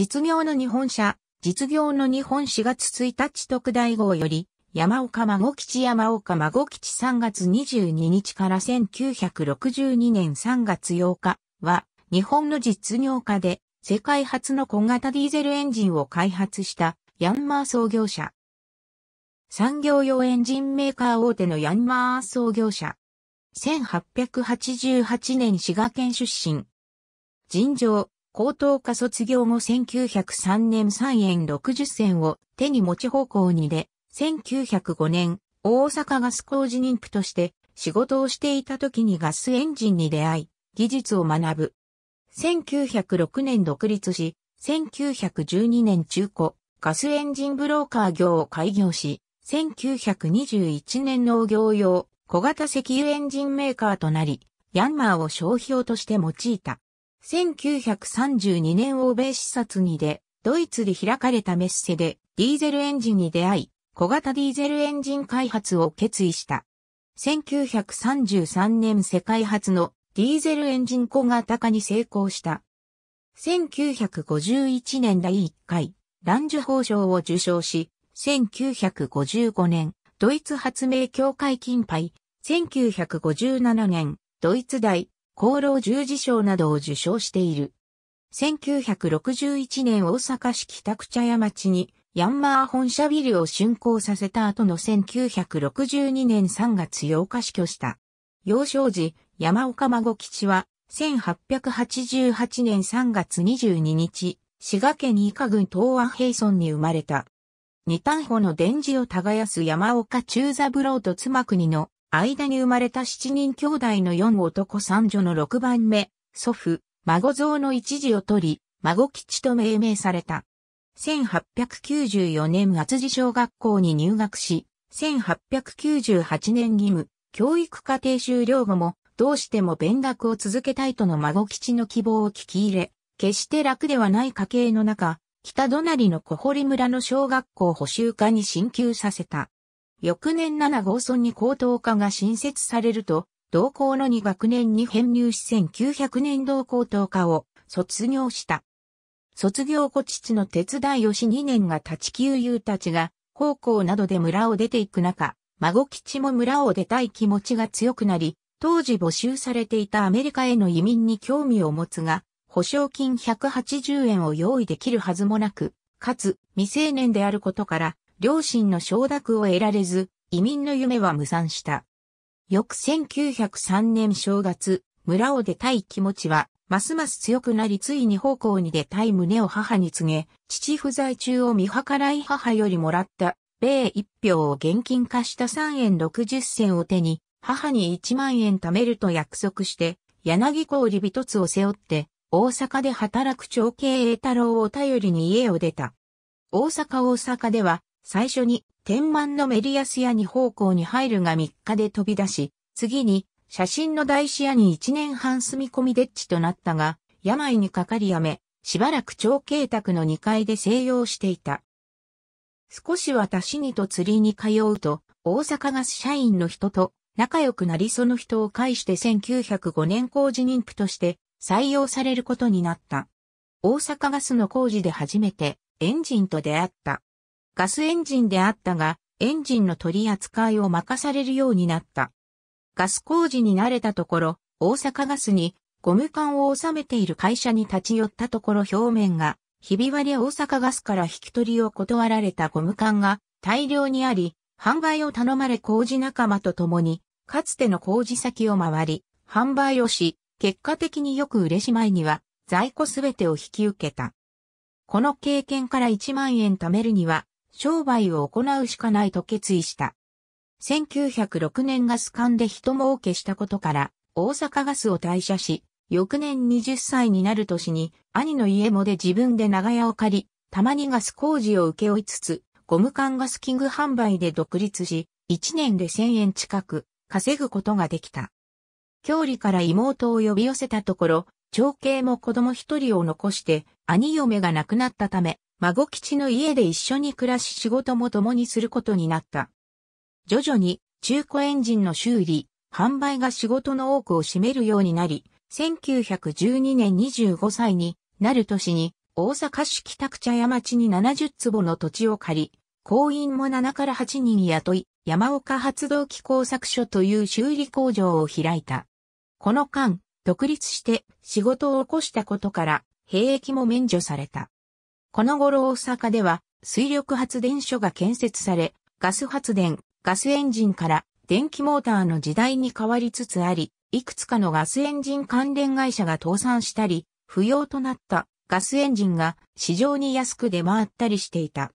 実業の日本社、実業の日本4月1日特大号より、山岡孫吉山岡孫吉3月22日から1962年3月8日は、日本の実業家で、世界初の小型ディーゼルエンジンを開発したヤンマー創業者。産業用エンジンメーカー大手のヤンマー創業者。1888年滋賀県出身。尋常、高等科卒業後1903年3円60銭を手に持ち方向にで、1905年、大阪ガス工事妊婦として仕事をしていた時にガスエンジンに出会い、技術を学ぶ。1906年独立し、1912年中古、ガスエンジンブローカー業を開業し、1921年農業用小型石油エンジンメーカーとなり、ヤンマーを商標として用いた。1932年欧米視察にで、ドイツで開かれたメッセでディーゼルエンジンに出会い、小型ディーゼルエンジン開発を決意した。1933年世界初のディーゼルエンジン小型化に成功した。1951年第1回、ランジュ法賞を受賞し、1955年、ドイツ発明協会金牌、1957年、ドイツ大、厚労十字賞などを受賞している。1961年大阪市北区茶屋町にヤンマー本社ビルを竣工させた後の1962年3月8日死去した。幼少時、山岡孫吉は1888年3月22日、滋賀県伊賀郡東和平村に生まれた。二単歩の伝磁を耕す山岡中三郎と妻国の間に生まれた七人兄弟の四男三女の六番目、祖父、孫像の一時を取り、孫吉と命名された。1894年厚地小学校に入学し、1898年義務、教育課程修了後も、どうしても勉学を続けたいとの孫吉の希望を聞き入れ、決して楽ではない家系の中、北隣の小堀村の小学校補修課に進級させた。翌年7号村に高等科が新設されると、同校の2学年に編入し1900年同高等科を卒業した。卒業後父の手伝いをし2年が立ち給友たちが、高校などで村を出ていく中、孫吉も村を出たい気持ちが強くなり、当時募集されていたアメリカへの移民に興味を持つが、保証金180円を用意できるはずもなく、かつ未成年であることから、両親の承諾を得られず、移民の夢は無産した。翌1903年正月、村を出たい気持ちは、ますます強くなりついに奉公に出たい胸を母に告げ、父不在中を見計らい母よりもらった、米一票を現金化した3円60銭を手に、母に1万円貯めると約束して、柳氷一つを背負って、大阪で働く長兄栄太郎を頼りに家を出た。大阪大阪では、最初に天満のメリアス屋に方向に入るが3日で飛び出し、次に写真の大師屋に1年半住み込みデッチとなったが、病にかかりやめ、しばらく長慶宅の2階で静養していた。少しは足しにと釣りに通うと、大阪ガス社員の人と仲良くなりその人を介して1905年工事妊婦として採用されることになった。大阪ガスの工事で初めてエンジンと出会った。ガスエンジンであったが、エンジンの取り扱いを任されるようになった。ガス工事に慣れたところ、大阪ガスにゴム管を収めている会社に立ち寄ったところ表面が、ひび割れ大阪ガスから引き取りを断られたゴム管が大量にあり、販売を頼まれ工事仲間と共に、かつての工事先を回り、販売をし、結果的によく売れしいには、在庫すべてを引き受けた。この経験から1万円貯めるには、商売を行うしかないと決意した。1906年ガス管で人儲けしたことから、大阪ガスを退社し、翌年20歳になる年に、兄の家もで自分で長屋を借り、たまにガス工事を請け負いつつ、ゴム缶ガスキング販売で独立し、1年で1000円近く稼ぐことができた。郷里から妹を呼び寄せたところ、長兄も子供一人を残して、兄嫁が亡くなったため、孫吉の家で一緒に暮らし仕事も共にすることになった。徐々に中古エンジンの修理、販売が仕事の多くを占めるようになり、1912年25歳になる年に大阪市北区茶屋町に70坪の土地を借り、工員も7から8人雇い、山岡発動機工作所という修理工場を開いた。この間、独立して仕事を起こしたことから、兵役も免除された。この頃大阪では水力発電所が建設され、ガス発電、ガスエンジンから電気モーターの時代に変わりつつあり、いくつかのガスエンジン関連会社が倒産したり、不要となったガスエンジンが市場に安く出回ったりしていた。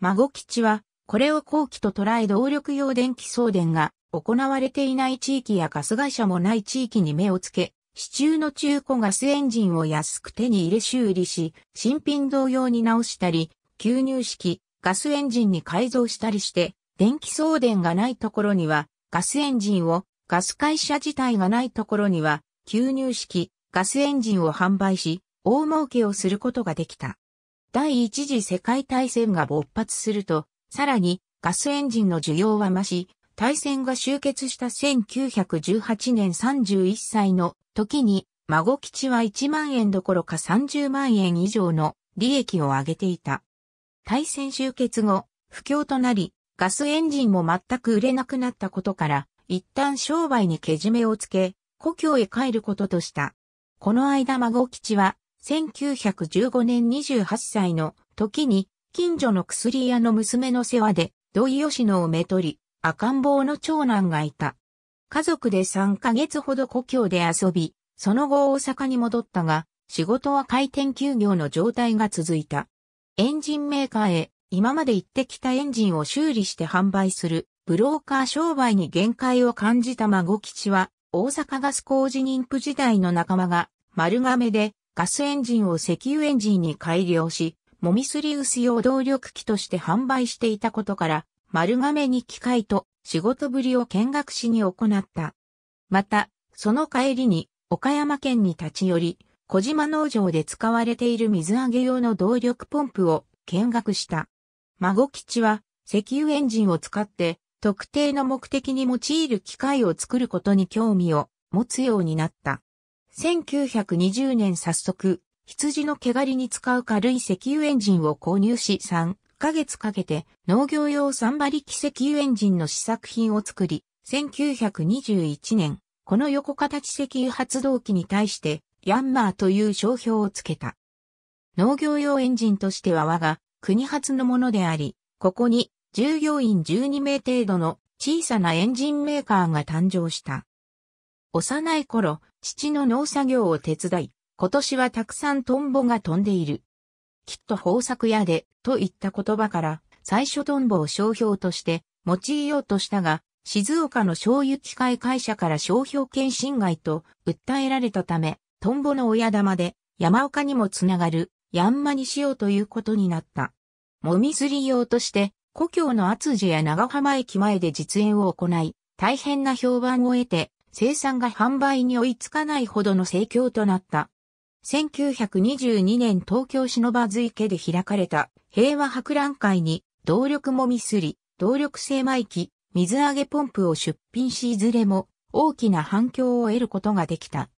孫吉は、これを後期と捉え動力用電気送電が行われていない地域やガス会社もない地域に目をつけ、市中の中古ガスエンジンを安く手に入れ修理し、新品同様に直したり、吸入式、ガスエンジンに改造したりして、電気送電がないところには、ガスエンジンを、ガス会社自体がないところには、吸入式、ガスエンジンを販売し、大儲けをすることができた。第一次世界大戦が勃発すると、さらにガスエンジンの需要は増し、大戦が終結した1918年31歳の時に、孫吉は1万円どころか30万円以上の利益を上げていた。対戦終結後、不況となり、ガスエンジンも全く売れなくなったことから、一旦商売にけじめをつけ、故郷へ帰ることとした。この間孫吉は、1915年28歳の時に、近所の薬屋の娘の世話で、土井吉野をめとり、赤ん坊の長男がいた。家族で3ヶ月ほど故郷で遊び、その後大阪に戻ったが、仕事は回転休業の状態が続いた。エンジンメーカーへ、今まで行ってきたエンジンを修理して販売する、ブローカー商売に限界を感じた孫吉は、大阪ガス工事妊婦時代の仲間が、丸亀で、ガスエンジンを石油エンジンに改良し、もみすり薄用動力機として販売していたことから、丸亀に機械と仕事ぶりを見学しに行った。また、その帰りに岡山県に立ち寄り、小島農場で使われている水揚げ用の動力ポンプを見学した。孫吉は石油エンジンを使って特定の目的に用いる機械を作ることに興味を持つようになった。1920年早速、羊の毛刈りに使う軽い石油エンジンを購入し3、ヶ月かけて農業用3馬力石油エンジンの試作品を作り、1921年、この横形石油発動機に対して、ヤンマーという商標を付けた。農業用エンジンとしては我が国発のものであり、ここに従業員12名程度の小さなエンジンメーカーが誕生した。幼い頃、父の農作業を手伝い、今年はたくさんトンボが飛んでいる。きっと豊作やで、といった言葉から、最初トンボを商標として用いようとしたが、静岡の醤油機械会社から商標権侵害と訴えられたため、トンボの親玉で山岡にもつながるヤンマにしようということになった。もみすり用として、故郷の厚地や長浜駅前で実演を行い、大変な評判を得て、生産が販売に追いつかないほどの盛況となった。1922年東京忍ばず池で開かれた平和博覧会に動力もみすり、動力精米機、水揚げポンプを出品しいずれも大きな反響を得ることができた。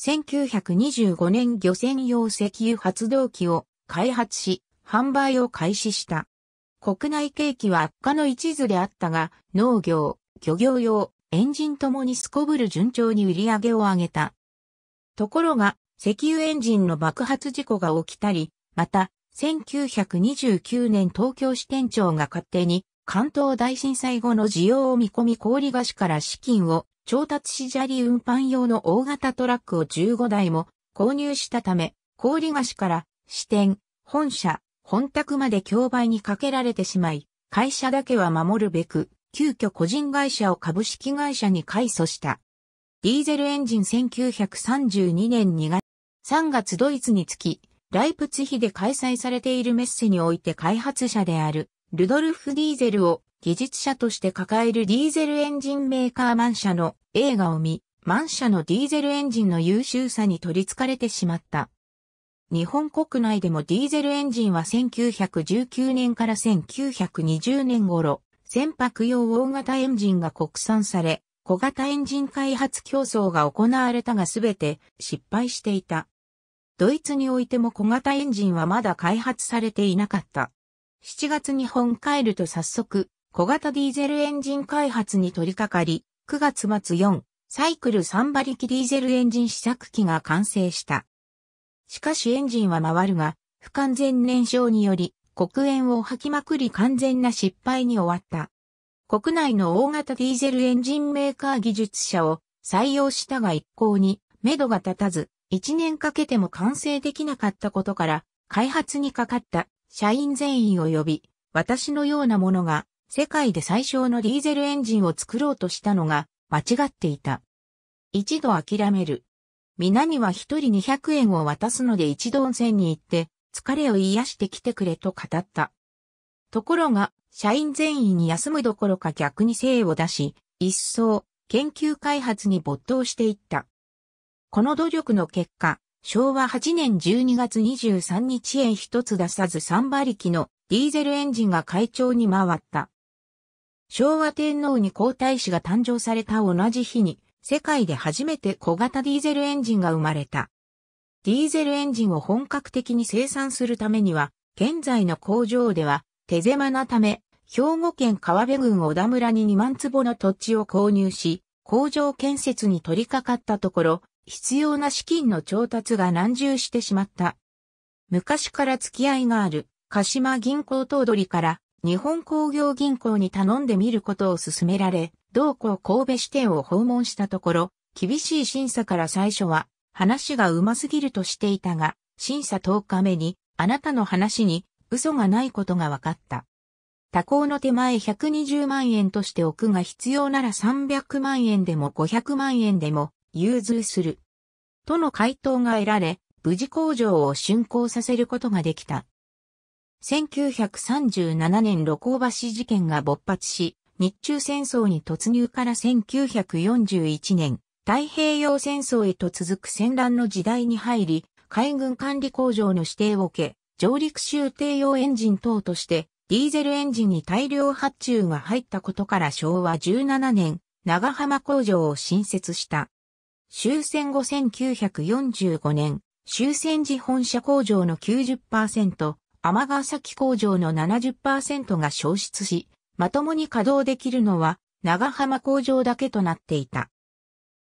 1925年漁船用石油発動機を開発し、販売を開始した。国内景気は悪化の一途であったが、農業、漁業用、エンジンともにすこぶる順調に売り上げを上げた。ところが、石油エンジンの爆発事故が起きたり、また、1929年東京支店長が勝手に関東大震災後の需要を見込み氷菓子から資金を調達し砂利運搬用の大型トラックを15台も購入したため、氷菓子から支店、本社、本宅まで競売にかけられてしまい、会社だけは守るべく、急遽個人会社を株式会社に改組した。ディーゼルエンジン1932年2月3月ドイツにつき、ライプツヒで開催されているメッセにおいて開発者である、ルドルフ・ディーゼルを技術者として抱えるディーゼルエンジンメーカーマン社の映画を見、マン社のディーゼルエンジンの優秀さに取り憑かれてしまった。日本国内でもディーゼルエンジンは1919年から1920年頃、船舶用大型エンジンが国産され、小型エンジン開発競争が行われたがすべて失敗していた。ドイツにおいても小型エンジンはまだ開発されていなかった。7月に本帰ると早速、小型ディーゼルエンジン開発に取り掛かり、9月末4、サイクル3馬力ディーゼルエンジン試作機が完成した。しかしエンジンは回るが、不完全燃焼により、黒煙を吐きまくり完全な失敗に終わった。国内の大型ディーゼルエンジンメーカー技術者を採用したが一向に、目処が立たず、1年かけても完成できなかったことから、開発にかかった社員全員を呼び、私のようなものが世界で最小のディーゼルエンジンを作ろうとしたのが間違っていた。一度諦める。皆には一人200円を渡すので一度温泉に行って疲れを癒してきてくれと語った。ところが、社員全員に休むどころか逆に精を出し、一層研究開発に没頭していった。この努力の結果、昭和8年12月23日へ一つ出さず3馬力のディーゼルエンジンが会長に回った。昭和天皇に皇太子が誕生された同じ日に、世界で初めて小型ディーゼルエンジンが生まれた。ディーゼルエンジンを本格的に生産するためには、現在の工場では手狭なため、兵庫県川辺郡小田村に2万坪の土地を購入し、工場建設に取り掛かったところ、必要な資金の調達が難渋してしまった。昔から付き合いがある鹿島銀行頭取から日本工業銀行に頼んでみることを勧められ、同校神戸支店を訪問したところ、厳しい審査から最初は話がうますぎるとしていたが、審査10日目にあなたの話に嘘がないことが分かった。他行の手前120万円として置くが必要なら300万円でも500万円でも融通する。との回答が得られ、無事工場を竣工させることができた。1937年露光橋事件が勃発し、日中戦争に突入から1941年、太平洋戦争へと続く戦乱の時代に入り、海軍管理工場の指定を受け、上陸州低用エンジン等として、ディーゼルエンジンに大量発注が入ったことから昭和17年、長浜工場を新設した。終戦後1945年、終戦時本社工場の90%、天ヶ崎工場の70%が消失し、まともに稼働できるのは長浜工場だけとなっていた。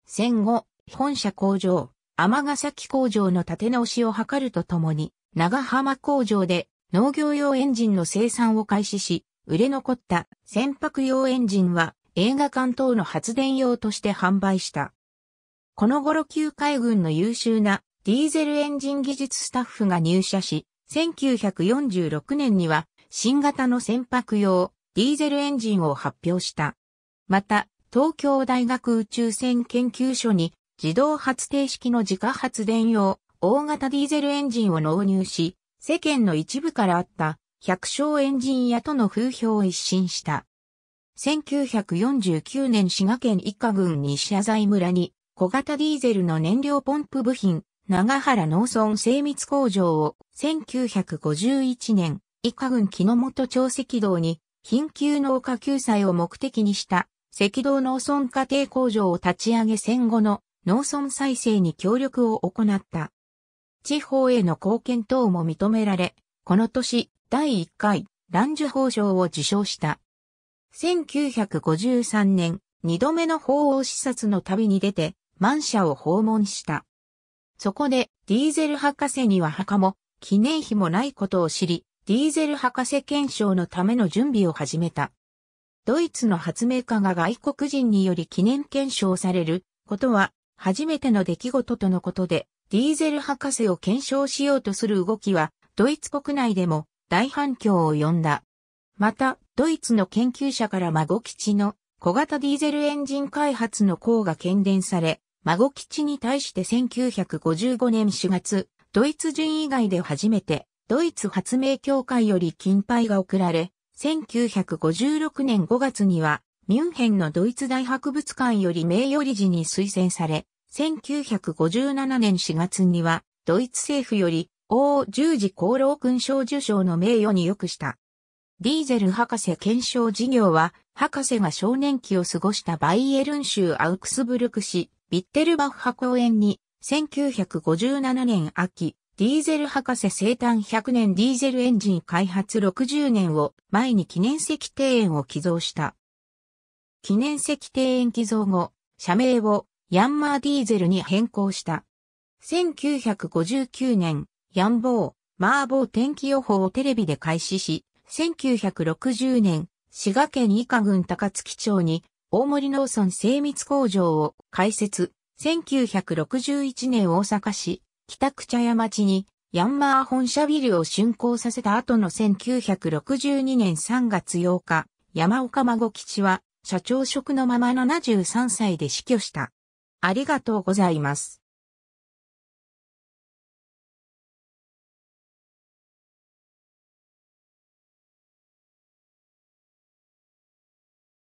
戦後、本社工場、天ヶ崎工場の建て直しを図るとともに、長浜工場で農業用エンジンの生産を開始し、売れ残った船舶用エンジンは映画館等の発電用として販売した。この頃旧海軍の優秀なディーゼルエンジン技術スタッフが入社し、1946年には新型の船舶用ディーゼルエンジンを発表した。また、東京大学宇宙船研究所に自動発定式の自家発電用大型ディーゼルエンジンを納入し、世間の一部からあった百姓エンジン屋との風評を一新した。1949年滋賀県一家郡西謝罪村に小型ディーゼルの燃料ポンプ部品、長原農村精密工場を1951年、以下郡木の本町赤道に貧窮農家救済を目的にした赤道農村家庭工場を立ち上げ戦後の農村再生に協力を行った。地方への貢献等も認められ、この年第1回乱受法賞を受賞した。1953年、2度目の法王視察の旅に出て、満車を訪問した。そこで、ディーゼル博士には墓も、記念碑もないことを知り、ディーゼル博士検証のための準備を始めた。ドイツの発明家が外国人により記念検証されることは、初めての出来事とのことで、ディーゼル博士を検証しようとする動きは、ドイツ国内でも大反響を呼んだ。また、ドイツの研究者から孫吉の小型ディーゼルエンジン開発の功が喧伝され、孫吉に対して1955年4月、ドイツ人以外で初めて、ドイツ発明協会より金牌が贈られ、1956年5月には、ミュンヘンのドイツ大博物館より名誉理事に推薦され、1957年4月には、ドイツ政府より、王十字功労勲章受章の名誉に良くした。ディーゼル博士検証事業は、博士が少年期を過ごしたバイエルン州アウクスブルク市、ビッテルバッハ公園に、1957年秋、ディーゼル博士生誕100年ディーゼルエンジン開発60年を前に記念石庭園を寄贈した。記念石庭園寄贈後、社名をヤンマーディーゼルに変更した。1959年、ヤンボー、マーボー天気予報をテレビで開始し、1960年、滋賀県伊賀郡高槻町に大森農村精密工場を開設、1961年大阪市北区茶屋町にヤンマー本社ビルを竣工させた後の1962年3月8日、山岡孫吉は社長職のまま73歳で死去した。ありがとうございます。